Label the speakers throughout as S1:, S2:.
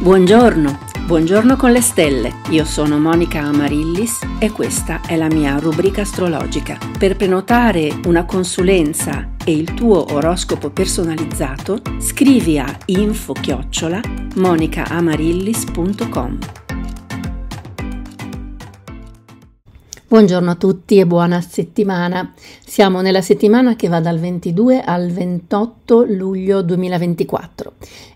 S1: Buongiorno, buongiorno con le stelle. Io sono Monica Amarillis e questa è la mia rubrica astrologica. Per prenotare una consulenza e il tuo oroscopo personalizzato, scrivi a info-monicaamarillis.com. chiocciola Buongiorno a tutti e buona settimana. Siamo nella settimana che va dal 22 al 28 luglio 2024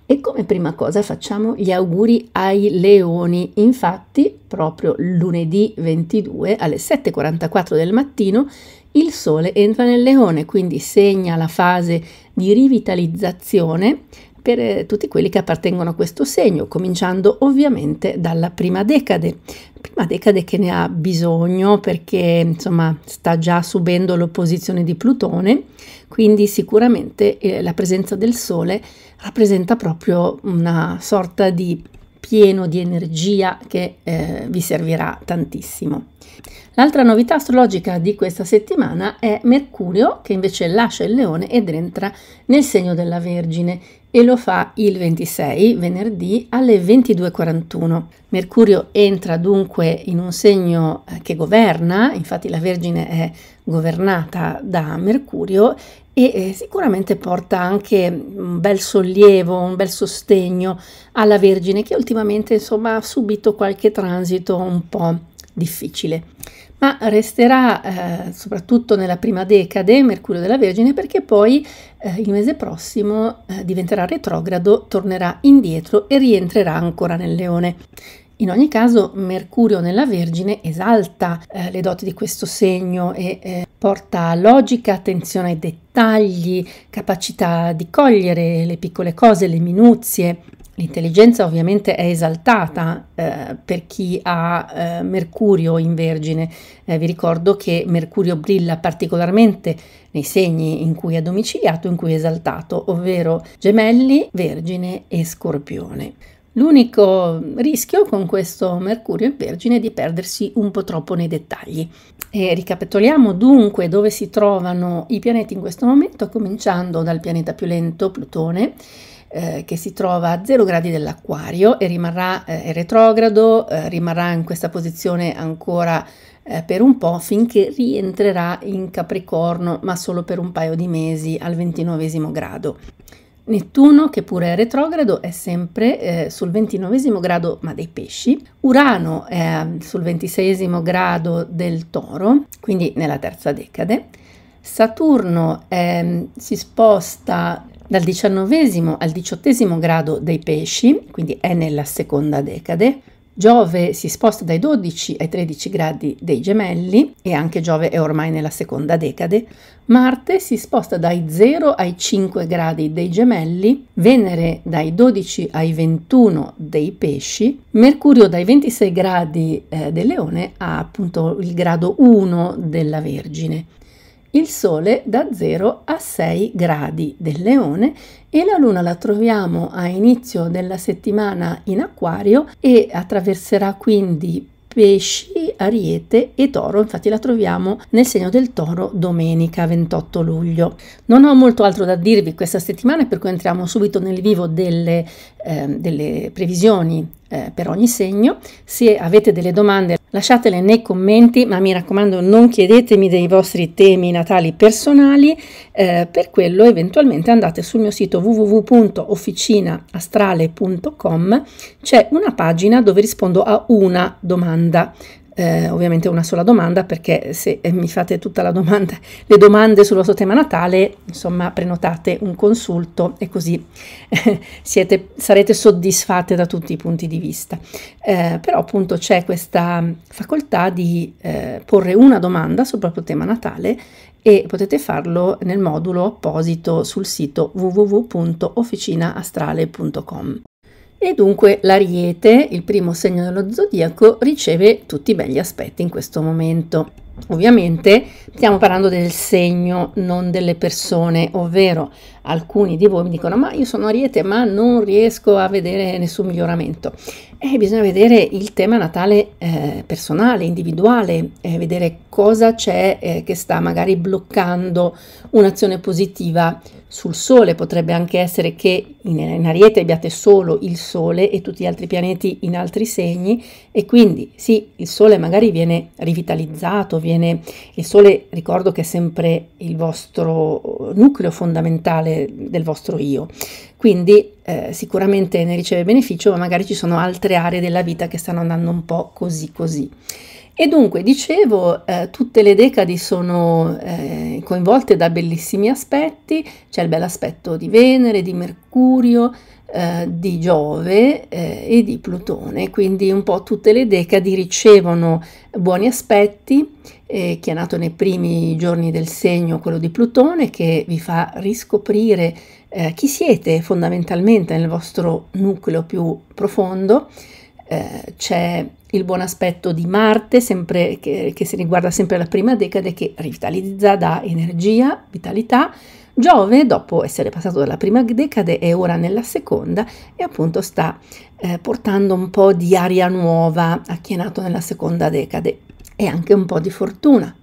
S1: e come prima cosa facciamo gli auguri ai leoni. Infatti, proprio lunedì 22 alle 7:44 del mattino il sole entra nel leone, quindi segna la fase di rivitalizzazione per eh, tutti quelli che appartengono a questo segno, cominciando ovviamente dalla prima decade. Prima decade che ne ha bisogno perché insomma sta già subendo l'opposizione di Plutone, quindi sicuramente eh, la presenza del Sole rappresenta proprio una sorta di pieno di energia che eh, vi servirà tantissimo. L'altra novità astrologica di questa settimana è Mercurio che invece lascia il leone ed entra nel segno della Vergine e lo fa il 26 venerdì alle 22.41. Mercurio entra dunque in un segno eh, che governa, infatti la Vergine è governata da Mercurio e eh, sicuramente porta anche un bel sollievo, un bel sostegno alla Vergine che ultimamente insomma ha subito qualche transito un po' difficile ma resterà eh, soprattutto nella prima decade Mercurio della Vergine perché poi eh, il mese prossimo eh, diventerà retrogrado, tornerà indietro e rientrerà ancora nel leone. In ogni caso, Mercurio nella Vergine esalta eh, le doti di questo segno e eh, porta logica, attenzione ai dettagli, capacità di cogliere le piccole cose, le minuzie. L'intelligenza ovviamente è esaltata eh, per chi ha eh, Mercurio in Vergine. Eh, vi ricordo che Mercurio brilla particolarmente nei segni in cui è domiciliato, in cui è esaltato, ovvero Gemelli, Vergine e Scorpione. L'unico rischio con questo Mercurio in Vergine è di perdersi un po' troppo nei dettagli. E ricapitoliamo dunque dove si trovano i pianeti in questo momento, cominciando dal pianeta più lento Plutone eh, che si trova a 0 gradi dell'acquario e rimarrà eh, retrogrado, eh, rimarrà in questa posizione ancora eh, per un po' finché rientrerà in Capricorno, ma solo per un paio di mesi al 29 grado. Nettuno, che pure è retrogrado, è sempre eh, sul ventinovesimo grado, ma dei pesci. Urano è ehm, sul ventiseiesimo grado del toro, quindi nella terza decade. Saturno eh, si sposta dal diciannovesimo al diciottesimo grado dei pesci, quindi è nella seconda decade, Giove si sposta dai 12 ai 13 gradi dei gemelli e anche Giove è ormai nella seconda decade, Marte si sposta dai 0 ai 5 gradi dei gemelli, Venere dai 12 ai 21 dei pesci, Mercurio dai 26 gradi eh, del leone a appunto il grado 1 della Vergine il Sole da 0 a 6 gradi del Leone e la Luna la troviamo a inizio della settimana in Aquario e attraverserà quindi pesci, ariete e toro, infatti la troviamo nel segno del toro domenica 28 luglio. Non ho molto altro da dirvi questa settimana, per cui entriamo subito nel vivo delle, eh, delle previsioni eh, per ogni segno. Se avete delle domande Lasciatele nei commenti, ma mi raccomando non chiedetemi dei vostri temi natali personali, eh, per quello eventualmente andate sul mio sito www.officinaastrale.com, c'è una pagina dove rispondo a una domanda eh, ovviamente una sola domanda perché se mi fate tutta la domanda, le domande sul vostro tema natale, insomma prenotate un consulto e così eh, siete, sarete soddisfatte da tutti i punti di vista. Eh, però appunto c'è questa facoltà di eh, porre una domanda sul proprio tema natale e potete farlo nel modulo apposito sul sito www.officinaastrale.com. E dunque l'ariete, il primo segno dello zodiaco, riceve tutti i belli aspetti in questo momento. Ovviamente stiamo parlando del segno, non delle persone, ovvero alcuni di voi mi dicono ma io sono ariete ma non riesco a vedere nessun miglioramento. E eh, bisogna vedere il tema natale eh, personale, individuale, eh, vedere cosa c'è eh, che sta magari bloccando un'azione positiva sul Sole, potrebbe anche essere che in, in, Ariete abbiate solo il Sole e tutti gli altri pianeti in altri segni e quindi sì, il Sole magari viene rivitalizzato, viene, il Sole ricordo che è sempre il vostro nucleo fondamentale del vostro io, quindi eh, sicuramente ne riceve beneficio, ma magari ci sono altre aree della vita che stanno andando un po' così così. E dunque, dicevo, eh, tutte le decadi sono eh, coinvolte da bellissimi aspetti, c'è il bell'aspetto di Venere, di Mercurio, eh, di Giove eh, e di Plutone, quindi un po' tutte le decadi ricevono buoni aspetti, eh, chi è nato nei primi giorni del segno, quello di Plutone, che vi fa riscoprire eh, chi siete fondamentalmente nel vostro nucleo più profondo, eh, c'è il buon aspetto di Marte, sempre, che, che si riguarda sempre la prima decade, che rivitalizza, dà energia, vitalità. Giove, dopo essere passato dalla prima decade, è ora nella seconda e appunto sta eh, portando un po' di aria nuova a chi è nato nella seconda decade e anche un po' di fortuna.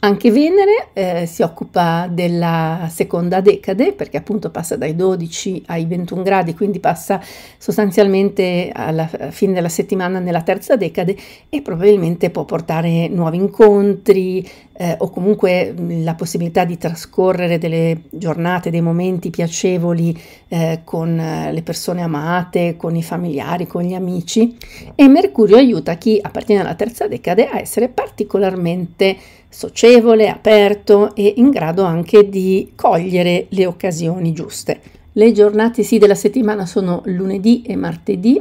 S1: Anche Venere eh, si occupa della seconda decade perché appunto passa dai 12 ai 21 gradi, quindi passa sostanzialmente alla fine della settimana nella terza decade e probabilmente può portare nuovi incontri eh, o comunque la possibilità di trascorrere delle giornate, dei momenti piacevoli eh, con le persone amate, con i familiari, con gli amici e Mercurio aiuta chi appartiene alla terza decade a essere particolarmente socievole, aperto e in grado anche di cogliere le occasioni giuste. Le giornate sì della settimana sono lunedì e martedì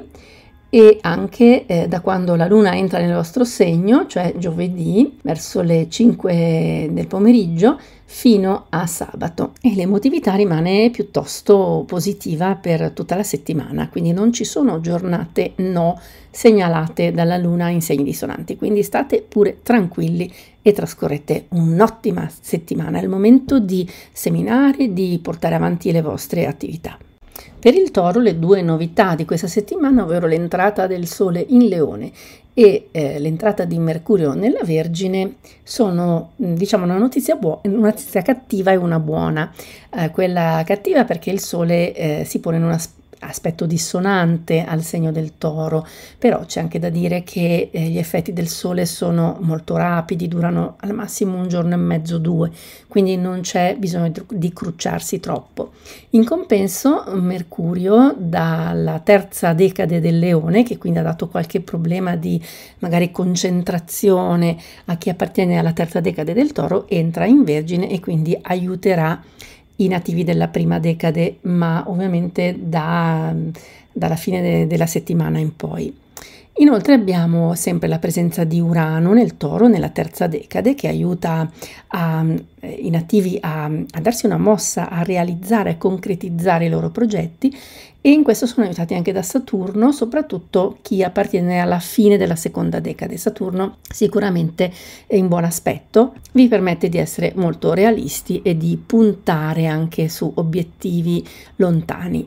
S1: e anche eh, da quando la luna entra nel vostro segno, cioè giovedì verso le 5 del pomeriggio fino a sabato e l'emotività rimane piuttosto positiva per tutta la settimana, quindi non ci sono giornate no segnalate dalla luna in segni dissonanti, quindi state pure tranquilli e trascorrete un'ottima settimana, è il momento di seminare, di portare avanti le vostre attività. Per il toro le due novità di questa settimana, ovvero l'entrata del Sole in Leone e eh, l'entrata di Mercurio nella Vergine, sono mm, diciamo una notizia, buo- una notizia cattiva e una buona. Eh, quella cattiva perché il Sole eh, si pone in una aspetto dissonante al segno del toro, però c'è anche da dire che eh, gli effetti del sole sono molto rapidi, durano al massimo un giorno e mezzo, due, quindi non c'è bisogno di crucciarsi troppo. In compenso, Mercurio dalla terza decade del leone, che quindi ha dato qualche problema di magari concentrazione a chi appartiene alla terza decade del toro, entra in vergine e quindi aiuterà i nativi della prima decade, ma ovviamente da, dalla fine de, della settimana in poi. Inoltre abbiamo sempre la presenza di Urano nel toro nella terza decade che aiuta a, eh, i nativi a, a darsi una mossa, a realizzare, a concretizzare i loro progetti e in questo sono aiutati anche da Saturno, soprattutto chi appartiene alla fine della seconda decade. Saturno sicuramente è in buon aspetto, vi permette di essere molto realisti e di puntare anche su obiettivi lontani.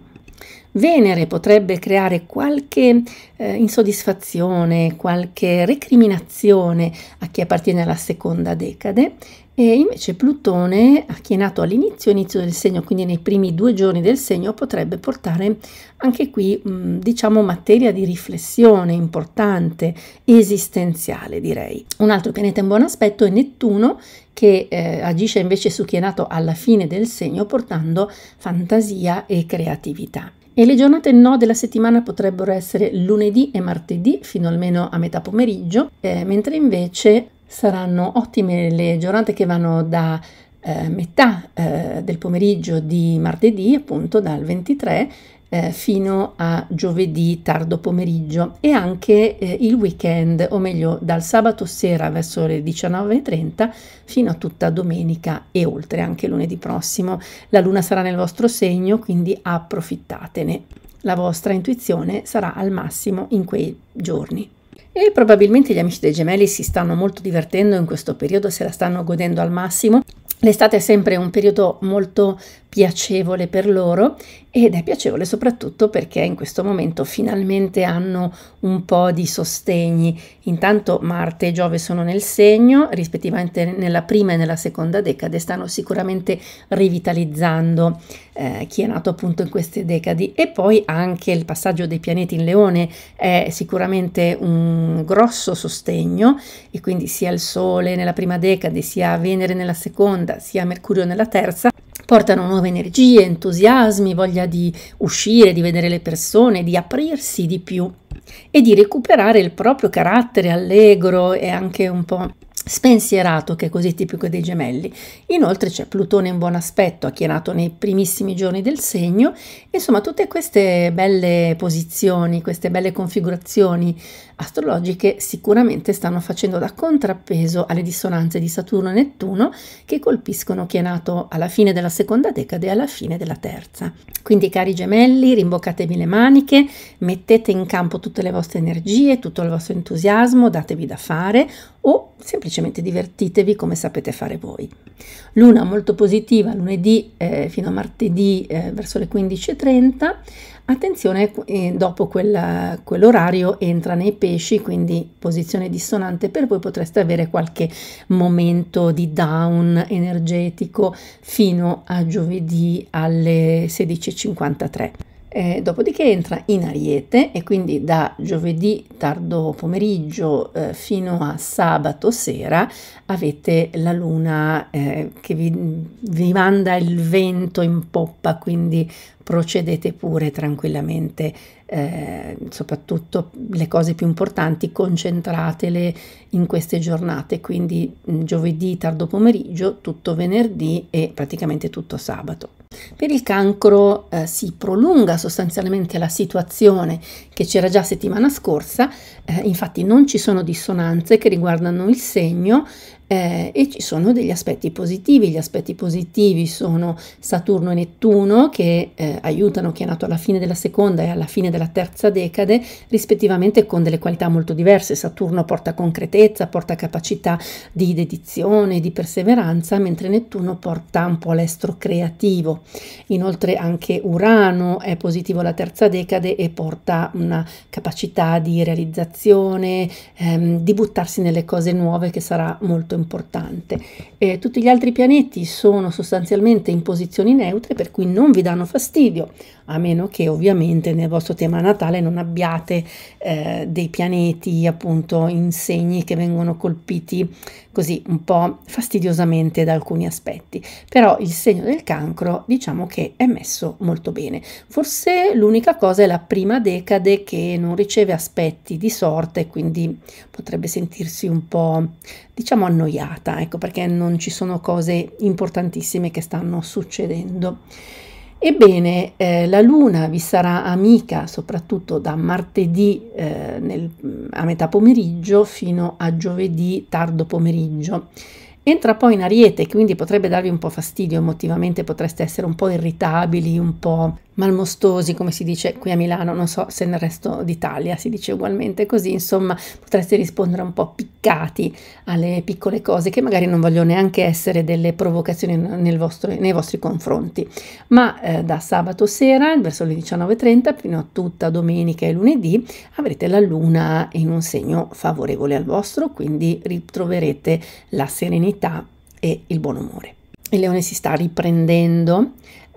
S1: Venere potrebbe creare qualche eh, insoddisfazione, qualche recriminazione a chi appartiene alla seconda decade e invece Plutone, a chi è nato all'inizio inizio del segno, quindi nei primi due giorni del segno, potrebbe portare anche qui, mh, mm, diciamo, materia di riflessione importante, esistenziale direi. Un altro pianeta in buon aspetto è Nettuno, che eh, agisce invece su chi è nato alla fine del segno, portando fantasia e creatività. E le giornate no della settimana potrebbero essere lunedì e martedì fino almeno a metà pomeriggio, eh, mentre invece Saranno ottime le giornate che vanno da eh, metà eh, del pomeriggio di martedì, appunto dal 23 eh, fino a giovedì tardo pomeriggio e anche eh, il weekend, o meglio dal sabato sera verso le 19.30 fino a tutta domenica e oltre anche lunedì prossimo. La luna sarà nel vostro segno, quindi approfittatene. La vostra intuizione sarà al massimo in quei giorni. E probabilmente gli amici dei gemelli si stanno molto divertendo in questo periodo, se la stanno godendo al massimo. L'estate è sempre un periodo molto piacevole per loro ed è piacevole soprattutto perché in questo momento finalmente hanno un po' di sostegni. Intanto Marte e Giove sono nel segno, rispettivamente nella prima e nella seconda decade, stanno sicuramente rivitalizzando eh, chi è nato appunto in queste decadi e poi anche il passaggio dei pianeti in leone è sicuramente un grosso sostegno e quindi sia il Sole nella prima decade, sia Venere nella seconda, sia Mercurio nella terza, portano uno nuove energie, entusiasmi, voglia di uscire, di vedere le persone, di aprirsi di più e di recuperare il proprio carattere allegro e anche un po' spensierato che è così tipico dei gemelli. Inoltre c'è Plutone in buon aspetto, a chi nei primissimi giorni del segno, insomma tutte queste belle posizioni, queste belle configurazioni astrologiche sicuramente stanno facendo da contrappeso alle dissonanze di Saturno e Nettuno che colpiscono chi è nato alla fine della seconda decade e alla fine della terza. Quindi cari gemelli, rimboccatevi le maniche, mettete in campo tutte le vostre energie, tutto il vostro entusiasmo, datevi da fare o semplicemente divertitevi come sapete fare voi. Luna molto positiva lunedì eh, fino a martedì eh, verso le 15.30, Attenzione, eh, dopo quella, quell'orario entra nei pesci, quindi posizione dissonante, per voi potreste avere qualche momento di down energetico fino a giovedì alle 16.53. Eh, dopodiché entra in Ariete e quindi da giovedì tardo pomeriggio eh, fino a sabato sera avete la luna eh, che vi, vi manda il vento in poppa, quindi procedete pure tranquillamente, eh, soprattutto le cose più importanti concentratele in queste giornate, quindi mm, giovedì tardo pomeriggio, tutto venerdì e praticamente tutto sabato. Per il cancro eh, si prolunga sostanzialmente la situazione che c'era già settimana scorsa, eh, infatti non ci sono dissonanze che riguardano il segno eh, e ci sono degli aspetti positivi. Gli aspetti positivi sono Saturno e Nettuno che eh, aiutano chi è nato alla fine della seconda e alla fine della terza decade, rispettivamente con delle qualità molto diverse. Saturno porta concretezza, porta capacità di dedizione, di perseveranza, mentre Nettuno porta un po' l'estro creativo. Inoltre anche Urano è positivo alla terza decade e porta una capacità di realizzazione, ehm, di buttarsi nelle cose nuove che sarà molto importante importante. Eh, tutti gli altri pianeti sono sostanzialmente in posizioni neutre, per cui non vi danno fastidio, a meno che ovviamente nel vostro tema natale non abbiate eh, dei pianeti appunto in segni che vengono colpiti così un po' fastidiosamente da alcuni aspetti. Però il segno del cancro diciamo che è messo molto bene. Forse l'unica cosa è la prima decade che non riceve aspetti di sorte, quindi potrebbe sentirsi un po' diciamo annoiata, ecco perché non ci sono cose importantissime che stanno succedendo. Ebbene, eh, la Luna vi sarà amica soprattutto da martedì eh, nel, a metà pomeriggio fino a giovedì tardo pomeriggio. Entra poi in ariete, quindi potrebbe darvi un po' fastidio emotivamente, potreste essere un po' irritabili, un po' malmostosi, come si dice qui a Milano, non so se nel resto d'Italia si dice ugualmente così, insomma potreste rispondere un po' piccati alle piccole cose che magari non voglio neanche essere delle provocazioni vostro, nei vostri confronti, ma eh, da sabato sera verso le 19.30 fino a tutta domenica e lunedì avrete la luna in un segno favorevole al vostro, quindi ritroverete la serenità e il buon umore. Il leone si sta riprendendo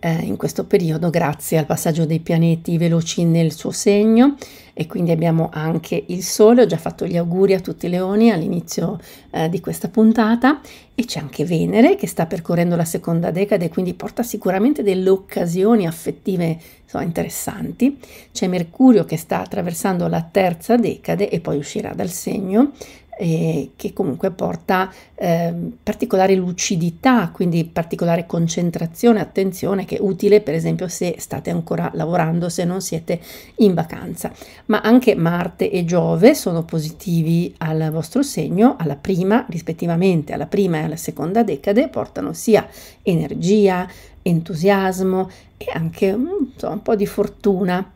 S1: eh, in questo periodo grazie al passaggio dei pianeti veloci nel suo segno e quindi abbiamo anche il Sole, ho già fatto gli auguri a tutti i leoni all'inizio eh, di questa puntata e c'è anche Venere che sta percorrendo la seconda decade e quindi porta sicuramente delle occasioni affettive insomma, interessanti, c'è Mercurio che sta attraversando la terza decade e poi uscirà dal segno eh, che comunque porta eh, particolare lucidità, quindi particolare concentrazione, attenzione che è utile per esempio se state ancora lavorando, se non siete in vacanza. Ma anche Marte e Giove sono positivi al vostro segno, alla prima rispettivamente, alla prima e alla seconda decade, portano sia energia, entusiasmo e anche insomma, mm, un po' di fortuna.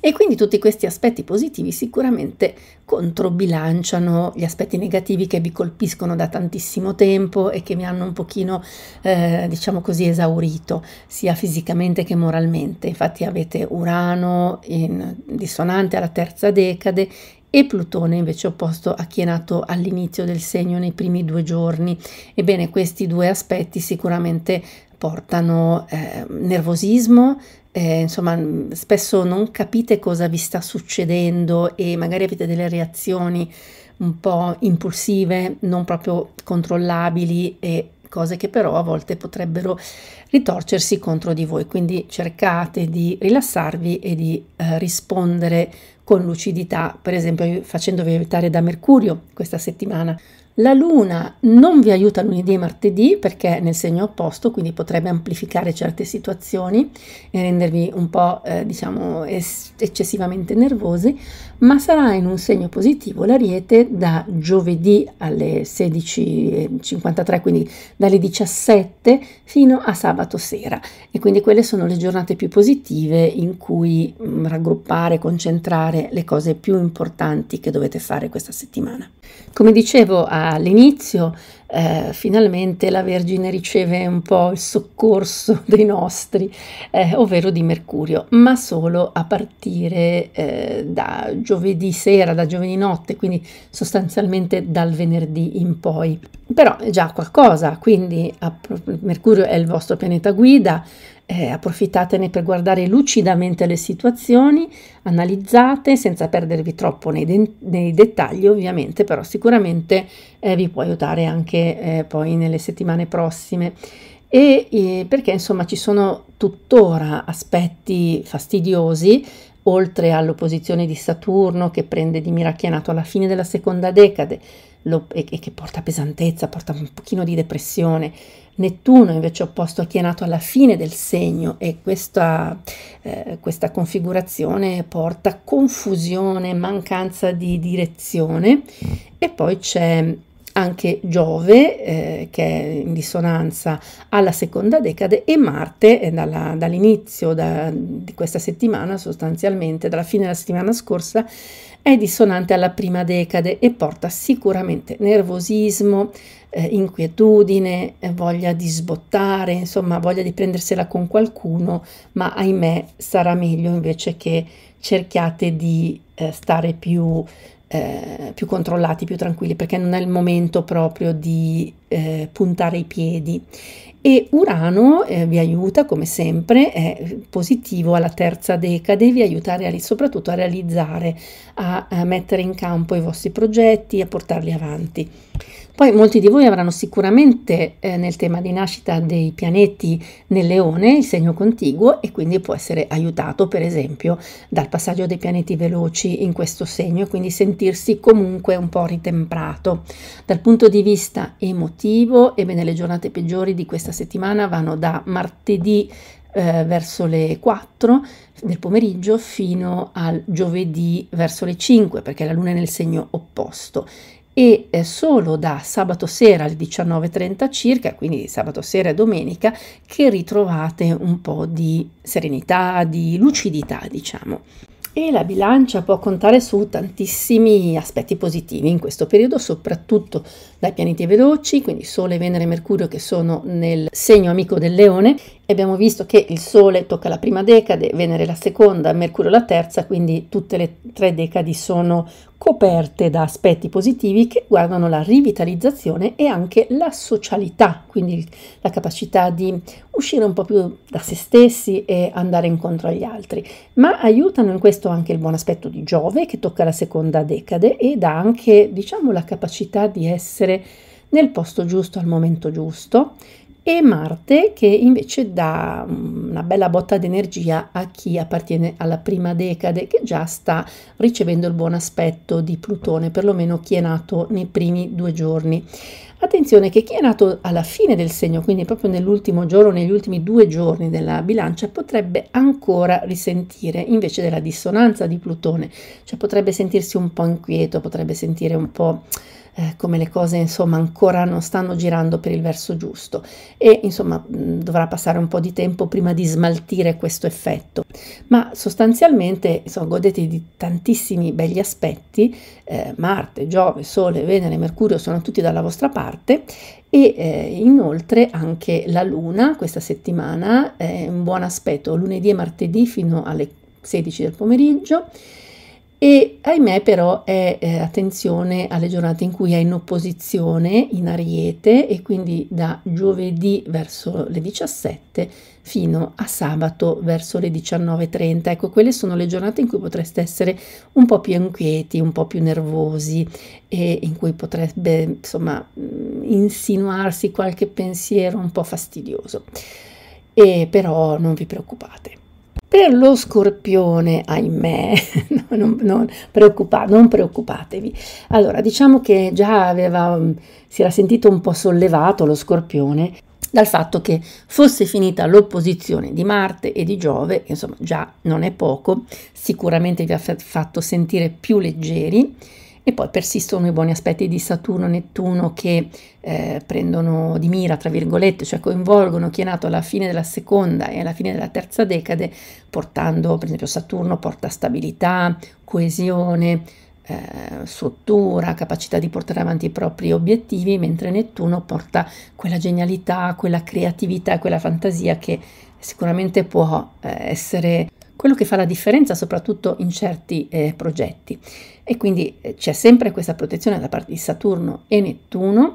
S1: E quindi tutti questi aspetti positivi sicuramente controbilanciano gli aspetti negativi che vi colpiscono da tantissimo tempo e che mi hanno un pochino, eh, diciamo così, esaurito, sia fisicamente che moralmente. Infatti avete Urano in dissonante alla terza decade e Plutone invece opposto a chi è nato all'inizio del segno nei primi due giorni. Ebbene, questi due aspetti sicuramente portano eh, nervosismo, eh, insomma, mm, spesso non capite cosa vi sta succedendo e magari avete delle reazioni un po' impulsive, non proprio controllabili e cose che però a volte potrebbero ritorcersi contro di voi. Quindi cercate di rilassarvi e di eh, rispondere con lucidità, per esempio facendovi aiutare da Mercurio questa settimana. La luna non vi aiuta lunedì e martedì perché è nel segno opposto, quindi potrebbe amplificare certe situazioni e rendervi un po', eh, diciamo, eccessivamente nervosi, ma sarà in un segno positivo l'ariete da giovedì alle 16.53, quindi dalle 17 fino a sabato sera. E quindi quelle sono le giornate più positive in cui mh, mm, raggruppare, concentrare le cose più importanti che dovete fare questa settimana. Come dicevo all'inizio, eh, finalmente la Vergine riceve un po' il soccorso dei nostri, eh, ovvero di Mercurio, ma solo a partire eh, da giovedì sera, da giovedì notte, quindi sostanzialmente dal venerdì in poi. Però è già qualcosa, quindi Mercurio è il vostro pianeta guida, eh, approfittatene per guardare lucidamente le situazioni, analizzate senza perdervi troppo nei, de nei dettagli ovviamente, però sicuramente eh, vi può aiutare anche eh, poi nelle settimane prossime. E eh, perché insomma ci sono tuttora aspetti fastidiosi oltre all'opposizione di Saturno che prende di mirachianato alla fine della seconda decade lo, e, e che porta pesantezza, porta un pochino di depressione. Nettuno invece opposto a chi è nato alla fine del segno e questa, eh, questa configurazione porta confusione, mancanza di direzione e poi c'è anche Giove eh, che è in dissonanza alla seconda decade e Marte eh, dall'inizio da, di questa settimana sostanzialmente, dalla fine della settimana scorsa, è dissonante alla prima decade e porta sicuramente nervosismo, eh, inquietudine, eh, voglia di sbottare, insomma voglia di prendersela con qualcuno, ma ahimè sarà meglio invece che cerchiate di eh, stare più, eh, più, controllati, più tranquilli, perché non è il momento proprio di eh, puntare i piedi e Urano eh, vi aiuta come sempre, è positivo alla terza decade, vi aiuta a reali- soprattutto a realizzare, a, a mettere in campo i vostri progetti, a portarli avanti. Poi molti di voi avranno sicuramente eh, nel tema di nascita dei pianeti nel leone il segno contiguo e quindi può essere aiutato per esempio dal passaggio dei pianeti veloci in questo segno e quindi sentirsi comunque un po' ritemprato. Dal punto di vista emotivo, ebbene le giornate peggiori di questa settimana vanno da martedì eh, verso le 4 del pomeriggio fino al giovedì verso le 5 perché la luna è nel segno opposto e eh, solo da sabato sera alle 19.30 circa, quindi sabato sera e domenica, che ritrovate un po' di serenità, di lucidità, diciamo. E la bilancia può contare su tantissimi aspetti positivi in questo periodo, soprattutto dai pianeti veloci, quindi Sole, Venere e Mercurio che sono nel segno amico del leone abbiamo visto che il Sole tocca la prima decade, Venere la seconda, Mercurio la terza, quindi tutte le tre decadi sono coperte da aspetti positivi che guardano la rivitalizzazione e anche la socialità, quindi la capacità di uscire un po' più da se stessi e andare incontro agli altri. Ma aiutano in questo anche il buon aspetto di Giove che tocca la seconda decade ed ha anche, diciamo, la capacità di essere nel posto giusto al momento giusto e Marte che invece dà mm, una bella botta d'energia a chi appartiene alla prima decade che già sta ricevendo il buon aspetto di Plutone, perlomeno chi è nato nei primi due giorni. Attenzione che chi è nato alla fine del segno, quindi proprio nell'ultimo giorno, negli ultimi due giorni della bilancia, potrebbe ancora risentire invece della dissonanza di Plutone, cioè potrebbe sentirsi un po' inquieto, potrebbe sentire un po' eh, come le cose insomma ancora non stanno girando per il verso giusto e insomma mm, dovrà passare un po' di tempo prima di smaltire questo effetto ma sostanzialmente insomma, godete di tantissimi begli aspetti eh, Marte, Giove, Sole, Venere, Mercurio sono tutti dalla vostra parte e eh, inoltre anche la Luna questa settimana è un buon aspetto lunedì e martedì fino alle 16 del pomeriggio e ahimè però è eh, attenzione alle giornate in cui è in opposizione in Ariete e quindi da giovedì verso le 17 fino a sabato verso le 19.30. Ecco, quelle sono le giornate in cui potreste essere un po' più inquieti, un po' più nervosi e in cui potrebbe insomma mm, insinuarsi qualche pensiero un po' fastidioso. E però non vi preoccupate. Per lo scorpione, ahimè, non, non, preoccupa, non, preoccupatevi. Allora, diciamo che già aveva, mm, si era sentito un po' sollevato lo scorpione dal fatto che fosse finita l'opposizione di Marte e di Giove, insomma già non è poco, sicuramente vi ha fatto sentire più leggeri e poi persistono i buoni aspetti di Saturno, e Nettuno che eh, prendono di mira, tra virgolette, cioè coinvolgono chi è nato alla fine della seconda e alla fine della terza decade, portando, per esempio Saturno porta stabilità, coesione, eh, struttura, capacità di portare avanti i propri obiettivi, mentre Nettuno porta quella genialità, quella creatività e quella fantasia che sicuramente può eh, essere quello che fa la differenza soprattutto in certi eh, progetti e quindi eh, c'è sempre questa protezione da parte di Saturno e Nettuno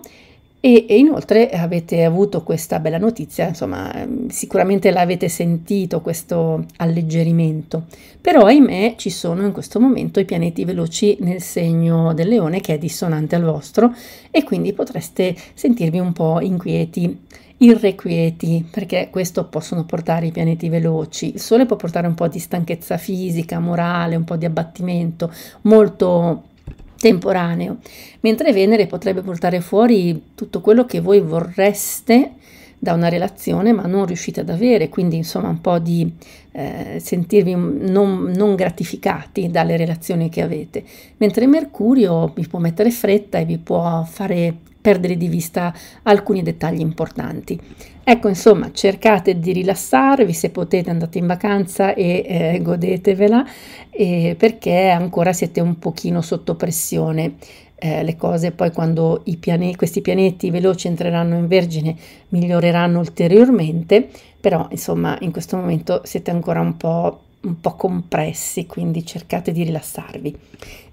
S1: e, e, inoltre avete avuto questa bella notizia, insomma ehm, sicuramente l'avete sentito questo alleggerimento, però ahimè ci sono in questo momento i pianeti veloci nel segno del leone che è dissonante al vostro e quindi potreste sentirvi un po' inquieti irrequieti, perché questo possono portare i pianeti veloci. Il Sole può portare un po' di stanchezza fisica, morale, un po' di abbattimento, molto temporaneo, mentre Venere potrebbe portare fuori tutto quello che voi vorreste da una relazione ma non riuscite ad avere, quindi insomma un po' di eh, sentirvi non, non, gratificati dalle relazioni che avete, mentre Mercurio vi può mettere fretta e vi può fare perdere di vista alcuni dettagli importanti. Ecco, insomma, cercate di rilassarvi, se potete andate in vacanza e eh, godetevela, eh, perché ancora siete un pochino sotto pressione eh, le cose poi quando pianeti, questi pianeti veloci entreranno in Vergine miglioreranno ulteriormente, però insomma in questo momento siete ancora un po', un po' compressi, quindi cercate di rilassarvi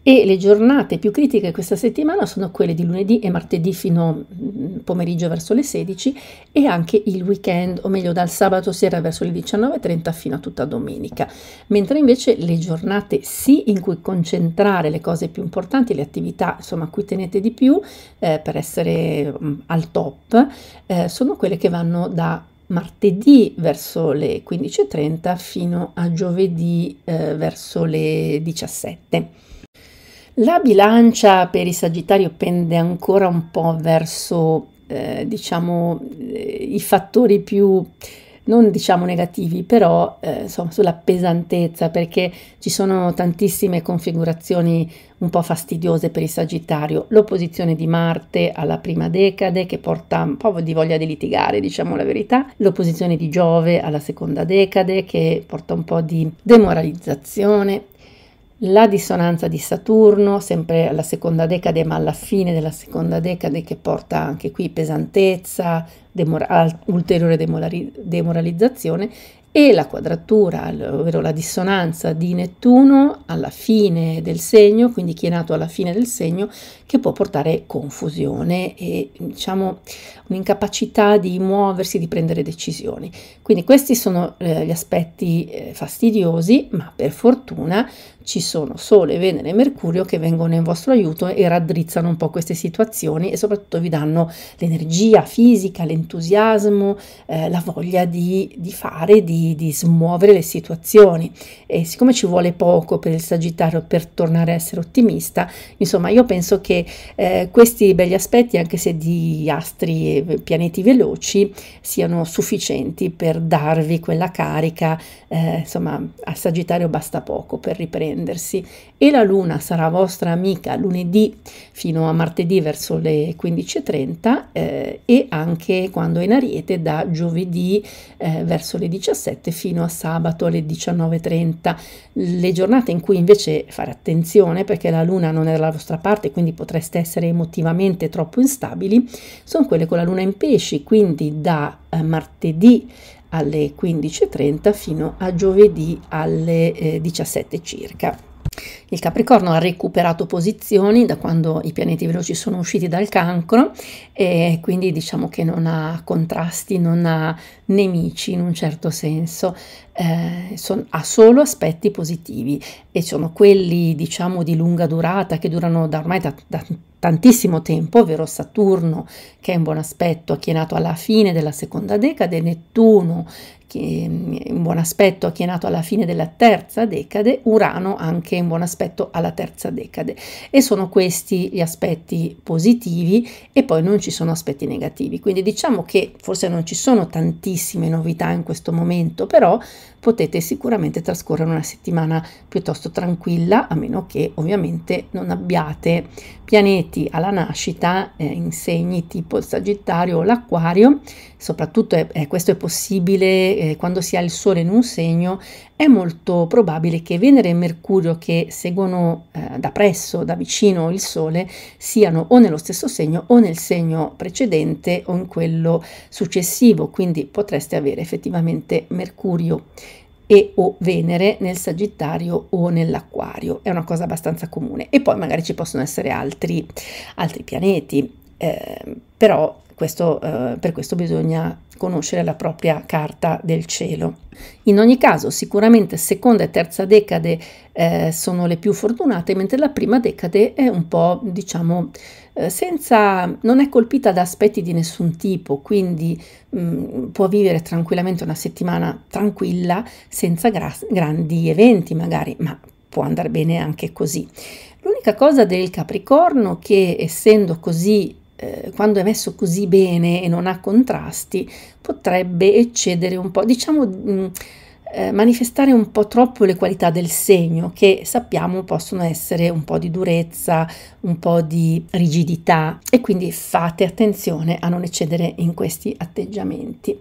S1: e le giornate più critiche questa settimana sono quelle di lunedì e martedì fino mm, pomeriggio verso le 16 e anche il weekend, o meglio dal sabato sera verso le 19.30 fino a tutta domenica, mentre invece le giornate sì in cui concentrare le cose più importanti, le attività insomma a cui tenete di più eh, per essere mh, mm, al top, eh, sono quelle che vanno da martedì verso le 15.30 fino a giovedì eh, verso le 17. La bilancia per il Sagittario pende ancora un po' verso, eh, diciamo, eh, i fattori più, non diciamo negativi, però eh, insomma, sulla pesantezza, perché ci sono tantissime configurazioni un po' fastidiose per il Sagittario. L'opposizione di Marte alla prima decade, che porta un po' di voglia di litigare, diciamo la verità. L'opposizione di Giove alla seconda decade, che porta un po' di demoralizzazione la dissonanza di Saturno, sempre alla seconda decade, ma alla fine della seconda decade, che porta anche qui pesantezza, demora- ulteriore demorali- demoralizzazione, e la quadratura, ovvero la dissonanza di Nettuno alla fine del segno, quindi chi è nato alla fine del segno, che può portare confusione e diciamo un'incapacità di muoversi, di prendere decisioni. Quindi questi sono eh, gli aspetti eh, fastidiosi, ma per fortuna ci sono Sole, Venere e Mercurio che vengono in vostro aiuto e raddrizzano un po' queste situazioni e soprattutto vi danno l'energia fisica, l'entusiasmo, eh, la voglia di, di fare, di, di, smuovere le situazioni. E siccome ci vuole poco per il Sagittario per tornare a essere ottimista, insomma io penso che eh, questi begli aspetti, anche se di astri e pianeti veloci, siano sufficienti per darvi quella carica, eh, insomma al Sagittario basta poco per riprendere riprendersi e la luna sarà vostra amica lunedì fino a martedì verso le 15.30 eh, e anche quando è in ariete da giovedì eh, verso le 17 fino a sabato alle 19.30. Le giornate in cui invece fare attenzione perché la luna non è dalla vostra parte quindi potreste essere emotivamente troppo instabili sono quelle con la luna in pesci quindi da eh, martedì alle 15.30 fino a giovedì alle eh, 17 circa. Il Capricorno ha recuperato posizioni da quando i pianeti veloci sono usciti dal cancro e quindi diciamo che non ha contrasti, non ha nemici in un certo senso, eh, son, ha solo aspetti positivi e sono quelli diciamo di lunga durata che durano da ormai da, da tantissimo tempo, ovvero Saturno che è in buon aspetto, che è nato alla fine della seconda decade, Nettuno che è in buon aspetto, che è nato alla fine della terza decade, Urano anche in buon aspetto rispetto alla terza decade e sono questi gli aspetti positivi e poi non ci sono aspetti negativi quindi diciamo che forse non ci sono tantissime novità in questo momento però potete sicuramente trascorrere una settimana piuttosto tranquilla, a meno che ovviamente non abbiate pianeti alla nascita eh, in segni tipo il Sagittario o l'Acquario, soprattutto è, è, eh, questo è possibile eh, quando si ha il Sole in un segno, è molto probabile che Venere e Mercurio che seguono eh, da presso, da vicino il Sole, siano o nello stesso segno o nel segno precedente o in quello successivo, quindi potreste avere effettivamente Mercurio e o Venere nel Sagittario o nell'Acquario, è una cosa abbastanza comune. E poi magari ci possono essere altri, altri pianeti, eh, però questo, eh, per questo bisogna conoscere la propria carta del cielo. In ogni caso, sicuramente seconda e terza decade eh, sono le più fortunate, mentre la prima decade è un po', diciamo, eh, senza, non è colpita da aspetti di nessun tipo, quindi mh, mm, può vivere tranquillamente una settimana tranquilla senza gra grandi eventi magari, ma può andare bene anche così. L'unica cosa del Capricorno che essendo così eh, quando è messo così bene e non ha contrasti, potrebbe eccedere un po', diciamo mh, mm, eh, manifestare un po' troppo le qualità del segno che sappiamo possono essere un po' di durezza, un po' di rigidità e quindi fate attenzione a non eccedere in questi atteggiamenti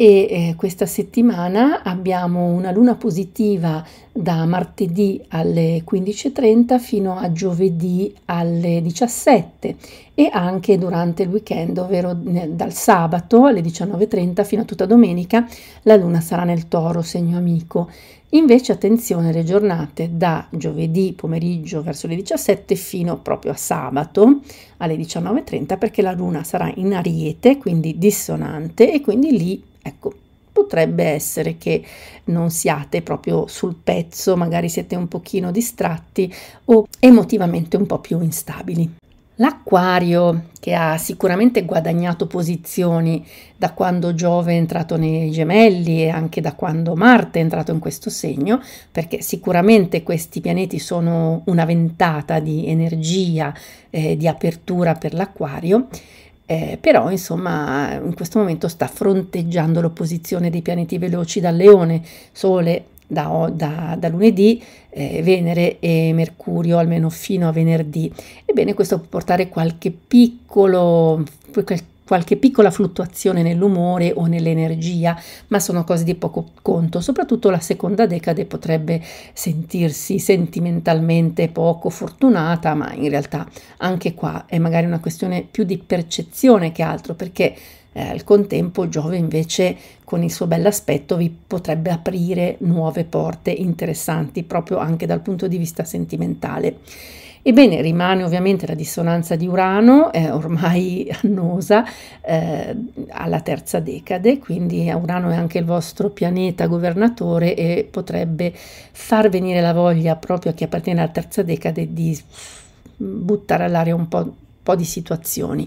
S1: e eh, questa settimana abbiamo una luna positiva da martedì alle 15.30 fino a giovedì alle 17 e anche durante il weekend, ovvero dal sabato alle 19.30 fino a tutta domenica, la luna sarà nel toro, segno amico. Invece attenzione alle giornate da giovedì pomeriggio verso le 17 fino proprio a sabato alle 19.30 perché la luna sarà in ariete, quindi dissonante e quindi lì Ecco, potrebbe essere che non siate proprio sul pezzo, magari siete un pochino distratti o emotivamente un po' più instabili. L'acquario, che ha sicuramente guadagnato posizioni da quando Giove è entrato nei gemelli e anche da quando Marte è entrato in questo segno, perché sicuramente questi pianeti sono una ventata di energia, eh, di apertura per l'acquario, eh, però insomma in questo momento sta fronteggiando l'opposizione dei pianeti veloci dal leone, sole da, da, da lunedì, eh, Venere e Mercurio almeno fino a venerdì. Ebbene questo può portare qualche piccolo, qualche qualche piccola fluttuazione nell'umore o nell'energia, ma sono cose di poco conto. Soprattutto la seconda decade potrebbe sentirsi sentimentalmente poco fortunata, ma in realtà anche qua è magari una questione più di percezione che altro, perché eh, al contempo Giove invece con il suo bell'aspetto vi potrebbe aprire nuove porte interessanti proprio anche dal punto di vista sentimentale. Ebbene, rimane ovviamente la dissonanza di Urano, eh, ormai annosa, eh, alla terza decade, quindi Urano è anche il vostro pianeta governatore e potrebbe far venire la voglia proprio a chi appartiene alla terza decade di buttare all'aria un po' po' di situazioni.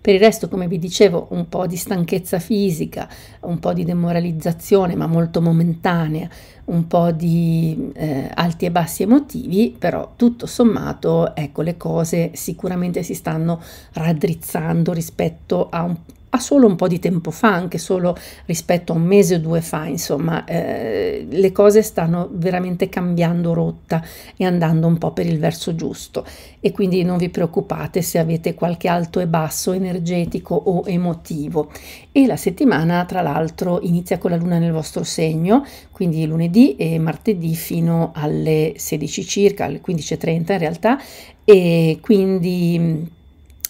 S1: Per il resto, come vi dicevo, un po' di stanchezza fisica, un po' di demoralizzazione, ma molto momentanea, un po' di eh, alti e bassi emotivi, però tutto sommato, ecco, le cose sicuramente si stanno raddrizzando rispetto a un a solo un po' di tempo fa, anche solo rispetto a un mese o due fa, insomma, eh, le cose stanno veramente cambiando rotta e andando un po' per il verso giusto. E quindi non vi preoccupate se avete qualche alto e basso energetico o emotivo. E la settimana, tra l'altro, inizia con la luna nel vostro segno, quindi lunedì e martedì fino alle 16 circa, alle 15.30 in realtà, e quindi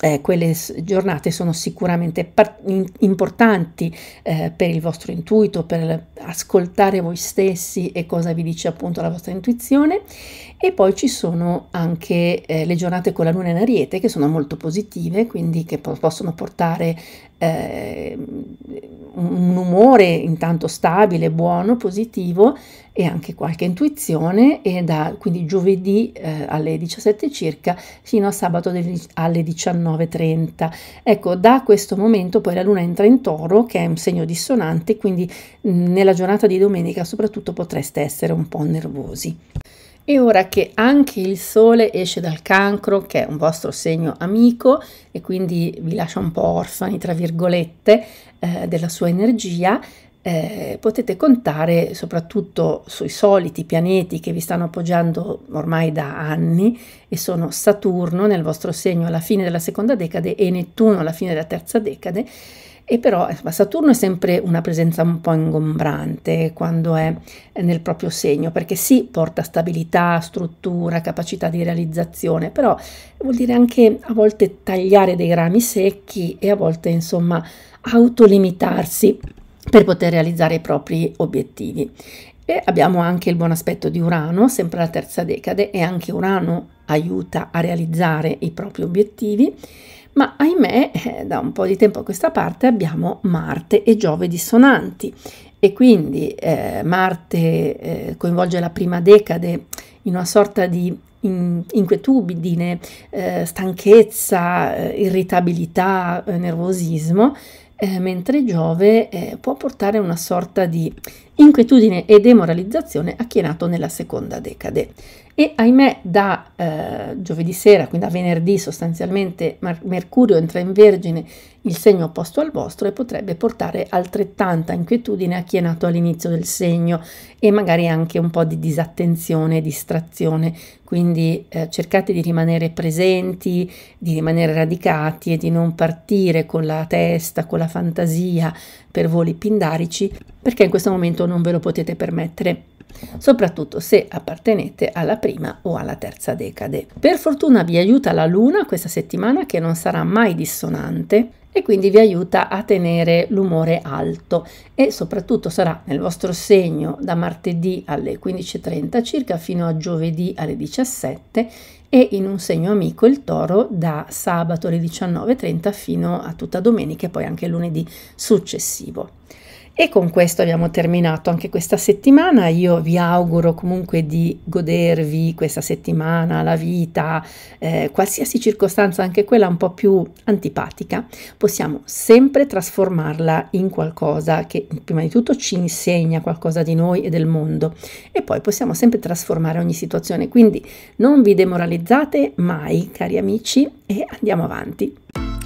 S1: eh, quelle giornate sono sicuramente part- importanti eh, per il vostro intuito, per ascoltare voi stessi e cosa vi dice appunto la vostra intuizione. E poi ci sono anche eh, le giornate con la luna in ariete che sono molto positive, quindi che po- possono portare eh, un umore intanto stabile, buono, positivo, e anche qualche intuizione e da quindi giovedì eh, alle 17 circa fino a sabato degli, alle 19.30. Ecco, da questo momento poi la luna entra in toro che è un segno dissonante, quindi mh, mm, nella giornata di domenica soprattutto potreste essere un po' nervosi. E ora che anche il Sole esce dal cancro, che è un vostro segno amico e quindi vi lascia un po' orfani, tra virgolette, eh, della sua energia, eh, potete contare soprattutto sui soliti pianeti che vi stanno appoggiando ormai da anni e sono Saturno nel vostro segno alla fine della seconda decade e Nettuno alla fine della terza decade e però Saturno è sempre una presenza un po' ingombrante quando è nel proprio segno, perché sì, porta stabilità, struttura, capacità di realizzazione, però vuol dire anche a volte tagliare dei rami secchi e a volte insomma autolimitarsi per poter realizzare i propri obiettivi. E abbiamo anche il buon aspetto di Urano, sempre la terza decade, e anche Urano aiuta a realizzare i propri obiettivi. Ma ahimè, eh, da un po' di tempo a questa parte abbiamo Marte e Giove dissonanti e quindi eh, Marte eh, coinvolge la prima decade in una sorta di inquietudine, eh, stanchezza, eh, irritabilità, eh, nervosismo eh, mentre Giove eh, può portare una sorta di inquietudine e demoralizzazione ha chienato nella seconda decade. E ahimè da eh, giovedì sera, quindi da venerdì sostanzialmente, Mercurio entra in Vergine il segno opposto al vostro e potrebbe portare altrettanta inquietudine a chi è nato all'inizio del segno e magari anche un po' di disattenzione, distrazione. Quindi eh, cercate di rimanere presenti, di rimanere radicati e di non partire con la testa, con la fantasia, per voli pindarici perché in questo momento non ve lo potete permettere soprattutto se appartenete alla prima o alla terza decade. Per fortuna vi aiuta la luna questa settimana che non sarà mai dissonante, e quindi vi aiuta a tenere l'umore alto e soprattutto sarà nel vostro segno da martedì alle 15.30 circa fino a giovedì alle 17 e in un segno amico il toro da sabato alle 19.30 fino a tutta domenica e poi anche lunedì successivo. E con questo abbiamo terminato anche questa settimana. Io vi auguro comunque di godervi questa settimana, la vita, eh, qualsiasi circostanza, anche quella un po' più antipatica, possiamo sempre trasformarla in qualcosa che prima di tutto ci insegna qualcosa di noi e del mondo e poi possiamo sempre trasformare ogni situazione. Quindi non vi demoralizzate mai, cari amici, e andiamo avanti.